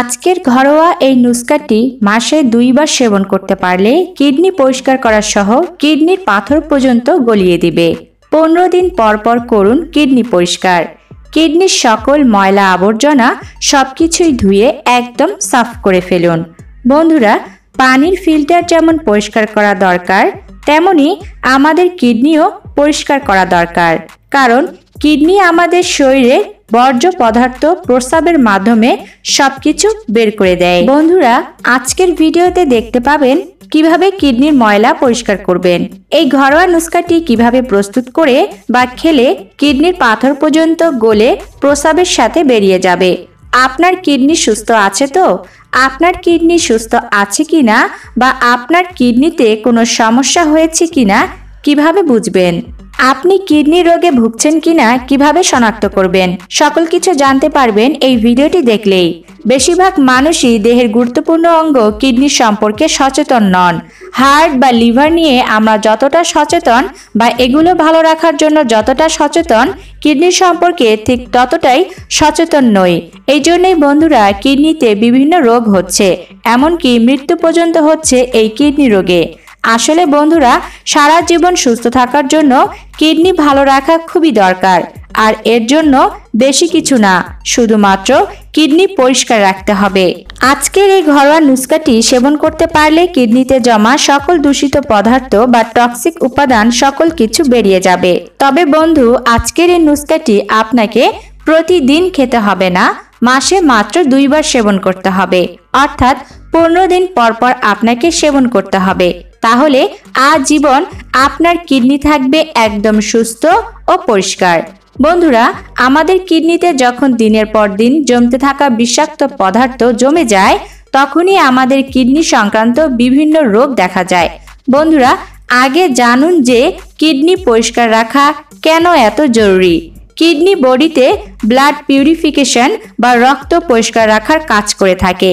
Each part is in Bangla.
আজকের ঘরোয়া এই নুস্কাটি মাসে দুইবার সেবন করতে পারলে কিডনি পরিষ্কার করা সহ কিডনির পাথর পর্যন্ত গলিয়ে দিবে পনেরো দিন পরপর করুন কিডনি পরিষ্কার কিডনির সকল ময়লা আবর্জনা সব কিছুই ধুয়ে একদম সাফ করে ফেলুন বন্ধুরা পানির ফিল্টার যেমন পরিষ্কার করা দরকার তেমনি আমাদের কিডনিও পরিষ্কার করা দরকার কারণ কিডনি আমাদের শরীরে বর্জ্য পদার্থ প্রস্রাবের মাধ্যমে সবকিছু বের করে দেয় বন্ধুরা আজকের ভিডিওতে দেখতে পাবেন কিভাবে কিডনির ময়লা পরিষ্কার করবেন এই ঘরোয়া নুস্খাটি কিভাবে প্রস্তুত করে বা খেলে কিডনির পাথর পর্যন্ত গলে প্রস্রাবের সাথে বেরিয়ে যাবে আপনার কিডনি সুস্থ আছে তো আপনার কিডনি সুস্থ আছে কি না বা আপনার কিডনিতে কোনো সমস্যা হয়েছে কি না কীভাবে বুঝবেন আপনি কিডনি রোগে ভুগছেন কিনা কিভাবে শনাক্ত করবেন সকল কিছু জানতে পারবেন এই ভিডিওটি দেখলেই বেশিরভাগ মানুষই দেহের গুরুত্বপূর্ণ অঙ্গ কিডনি সম্পর্কে সচেতন নন হার্ট বা লিভার নিয়ে আমরা যতটা সচেতন বা এগুলো ভালো রাখার জন্য যতটা সচেতন কিডনি সম্পর্কে ঠিক ততটাই সচেতন নই এই জন্যই বন্ধুরা কিডনিতে বিভিন্ন রোগ হচ্ছে এমনকি মৃত্যু পর্যন্ত হচ্ছে এই কিডনি রোগে আসলে বন্ধুরা সারা জীবন সুস্থ থাকার জন্য কিডনি ভালো রাখা খুবই দরকার আর এর জন্য বেশি কিছু না শুধুমাত্র কিডনি পরিষ্কার রাখতে হবে আজকের এই ঘরোয়া নুস্কাটি সেবন করতে পারলে কিডনিতে জমা সকল দূষিত পদার্থ বা টক্সিক উপাদান সকল কিছু বেরিয়ে যাবে তবে বন্ধু আজকের এই নুস্কাটি আপনাকে প্রতিদিন খেতে হবে না মাসে মাত্র দুইবার সেবন করতে হবে অর্থাৎ পনেরো দিন পরপর আপনাকে সেবন করতে হবে তাহলে আজীবন আপনার কিডনি থাকবে একদম সুস্থ ও পরিষ্কার বন্ধুরা আমাদের কিডনিতে যখন দিনের পর দিন জমতে থাকা বিষাক্ত পদার্থ জমে যায় তখনই আমাদের কিডনি সংক্রান্ত বিভিন্ন রোগ দেখা যায় বন্ধুরা আগে জানুন যে কিডনি পরিষ্কার রাখা কেন এত জরুরি কিডনি বডিতে ব্লাড পিউরিফিকেশন বা রক্ত পরিষ্কার রাখার কাজ করে থাকে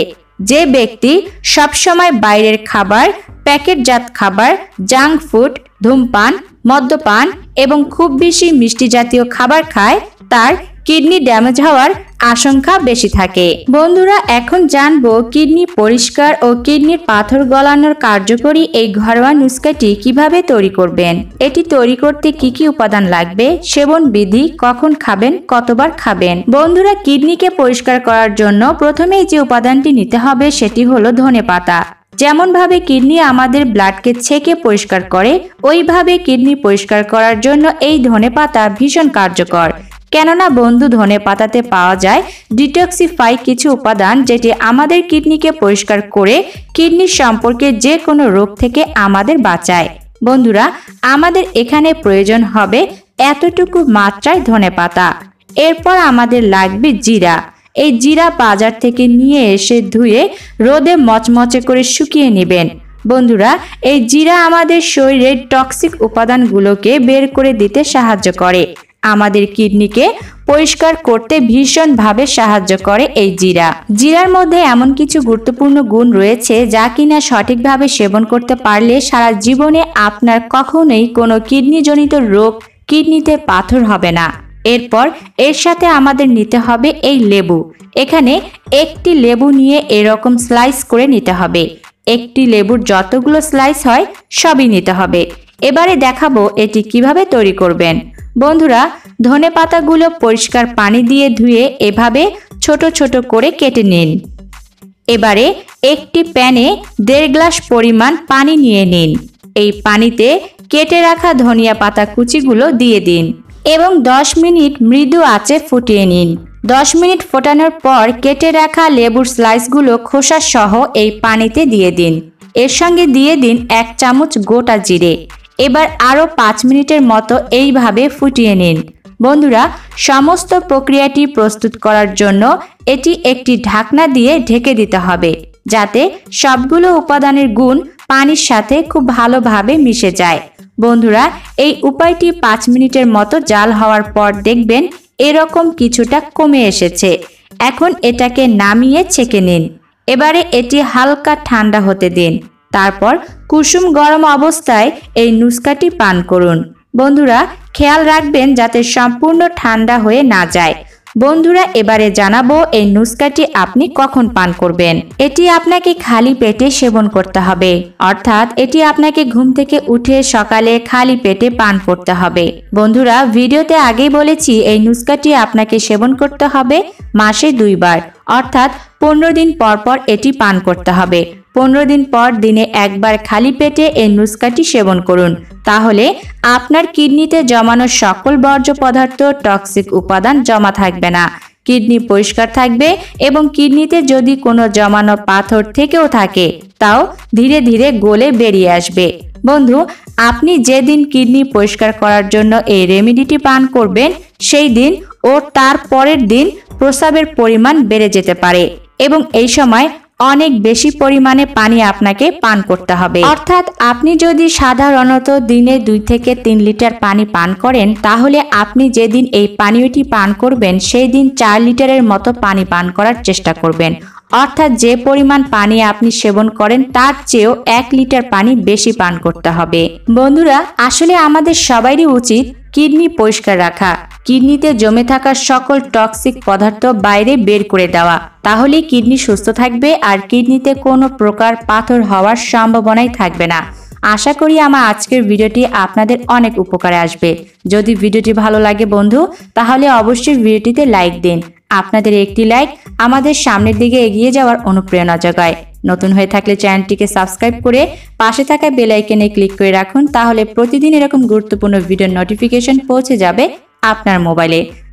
যে ব্যক্তি সবসময় বাইরের খাবার প্যাকেটজাত খাবার জাঙ্ক ফুড ধূমপান মদ্যপান এবং খুব বেশি মিষ্টি জাতীয় খাবার খায় তার কিডনি ড্যামেজ হওয়ার আশঙ্কা বেশি থাকে বন্ধুরা এখন জানবো কিডনি পরিষ্কার ও কিডনির পাথর গলানোর কার্যকরী এই ঘরোয়া নুস্কাটি কিভাবে তৈরি করবেন এটি তৈরি করতে কি কি উপাদান লাগবে সেবন বিধি কখন খাবেন কতবার খাবেন বন্ধুরা কিডনিকে পরিষ্কার করার জন্য প্রথমেই যে উপাদানটি নিতে হবে সেটি হলো ধনে পাতা যেমনভাবে কিডনি আমাদের ব্লাডকে ছেঁকে পরিষ্কার করে ওইভাবে কিডনি পরিষ্কার করার জন্য এই ধনে পাতা ভীষণ কার্যকর কেননা বন্ধু ধনে পাতাতে পাওয়া যায় ডিটক্সিফাই কিছু উপাদান যেটি আমাদের কিডনিকে পরিষ্কার করে কিডনির সম্পর্কে যে কোনো রোগ থেকে আমাদের বাঁচায় বন্ধুরা আমাদের এখানে প্রয়োজন হবে এতটুকু মাত্রায় ধনে পাতা এরপর আমাদের লাগবে জিরা এই জিরা বাজার থেকে নিয়ে এসে ধুয়ে রোদে মচমচে করে শুকিয়ে নেবেন বন্ধুরা এই জিরা আমাদের শরীরের টক্সিক উপাদানগুলোকে বের করে দিতে সাহায্য করে আমাদের কিডনিকে পরিষ্কার করতে ভীষণভাবে সাহায্য করে এই জিরা জিরার মধ্যে এমন কিছু গুরুত্বপূর্ণ গুণ রয়েছে যা কিনা সঠিকভাবে সেবন করতে পারলে সারা জীবনে আপনার কখনোই কোনো কিডনিজনিত রোগ কিডনিতে পাথর হবে না এরপর এর সাথে আমাদের নিতে হবে এই লেবু এখানে একটি লেবু নিয়ে এরকম স্লাইস করে নিতে হবে একটি লেবুর যতগুলো স্লাইস হয় সবই নিতে হবে এবারে দেখাবো এটি কিভাবে তৈরি করবেন বন্ধুরা ধনে পাতাগুলো পরিষ্কার পানি দিয়ে ধুয়ে এভাবে ছোট ছোট করে কেটে নিন এবারে একটি প্যানে দেড় গ্লাস পরিমাণ পানি নিয়ে নিন এই পানিতে কেটে রাখা ধনিয়া পাতা কুচিগুলো দিয়ে দিন এবং 10 মিনিট মৃদু আঁচে ফুটিয়ে নিন 10 মিনিট ফোটানোর পর কেটে রাখা লেবুর স্লাইসগুলো খোসাসহ সহ এই পানিতে দিয়ে দিন এর সঙ্গে দিয়ে দিন এক চামচ গোটা জিরে এবার আরও পাঁচ মিনিটের মতো এইভাবে ফুটিয়ে নিন বন্ধুরা সমস্ত প্রক্রিয়াটি প্রস্তুত করার জন্য এটি একটি ঢাকনা দিয়ে ঢেকে দিতে হবে যাতে সবগুলো উপাদানের গুণ পানির সাথে খুব ভালোভাবে মিশে যায় বন্ধুরা এই উপায়টি পাঁচ মিনিটের মতো জাল হওয়ার পর দেখবেন এরকম কিছুটা কমে এসেছে এখন এটাকে নামিয়ে ছেঁকে নিন এবারে এটি হালকা ঠান্ডা হতে দিন তারপর কুসুম গরম অবস্থায় এই নুস্কাটি পান করুন বন্ধুরা খেয়াল রাখবেন যাতে সম্পূর্ণ ঠান্ডা হয়ে না যায় বন্ধুরা এবারে জানাবো এই নুস্কাটি আপনি কখন পান করবেন এটি আপনাকে খালি পেটে সেবন করতে হবে অর্থাৎ এটি আপনাকে ঘুম থেকে উঠে সকালে খালি পেটে পান করতে হবে বন্ধুরা ভিডিওতে আগেই বলেছি এই নুস্কাটি আপনাকে সেবন করতে হবে মাসে দুইবার অর্থাৎ পনেরো দিন পর পর এটি পান করতে হবে পনেরো দিন পর দিনে একবার খালি পেটে এই নুসকাটি সেবন করুন তাহলে আপনার কিডনিতে জমানো সকল বর্জ্য পদার্থ টক্সিক উপাদান জমা থাকবে না কিডনি পরিষ্কার থাকবে এবং কিডনিতে যদি কোনো জমানো পাথর থেকেও থাকে তাও ধীরে ধীরে গোলে বেরিয়ে আসবে বন্ধু আপনি যেদিন কিডনি পরিষ্কার করার জন্য এই রেমিডিটি পান করবেন সেই দিন ও তার পরের দিন প্রস্রাবের পরিমাণ বেড়ে যেতে পারে এবং এই সময় অনেক বেশি পরিমাণে পানি আপনাকে পান করতে হবে অর্থাৎ আপনি যদি সাধারণত দিনে দুই থেকে তিন লিটার পানি পান করেন তাহলে আপনি যেদিন এই পানীয়টি পান করবেন সেই দিন চার লিটারের মতো পানি পান করার চেষ্টা করবেন অর্থাৎ যে পরিমাণ পানি আপনি সেবন করেন তার চেয়েও এক লিটার পানি বেশি পান করতে হবে বন্ধুরা আসলে আমাদের সবারই উচিত কিডনি পরিষ্কার রাখা কিডনিতে জমে থাকা সকল টক্সিক পদার্থ বাইরে বের করে দেওয়া তাহলে কিডনি সুস্থ থাকবে আর কিডনিতে কোনো প্রকার পাথর হওয়ার সম্ভাবনাই থাকবে না আশা করি আমার আজকের ভিডিওটি আপনাদের অনেক উপকারে আসবে যদি ভিডিওটি ভালো লাগে বন্ধু তাহলে অবশ্যই ভিডিওটিতে লাইক দিন আপনাদের একটি লাইক আমাদের সামনের দিকে এগিয়ে যাওয়ার অনুপ্রেরণা জাগায় নতুন হয়ে থাকলে চ্যানেলটিকে সাবস্ক্রাইব করে পাশে থাকা বেল আইকনে ক্লিক করে রাখুন তাহলে প্রতিদিন এরকম গুরুত্বপূর্ণ ভিডিও নোটিফিকেশন পৌঁছে যাবে আপনার মোবাইলে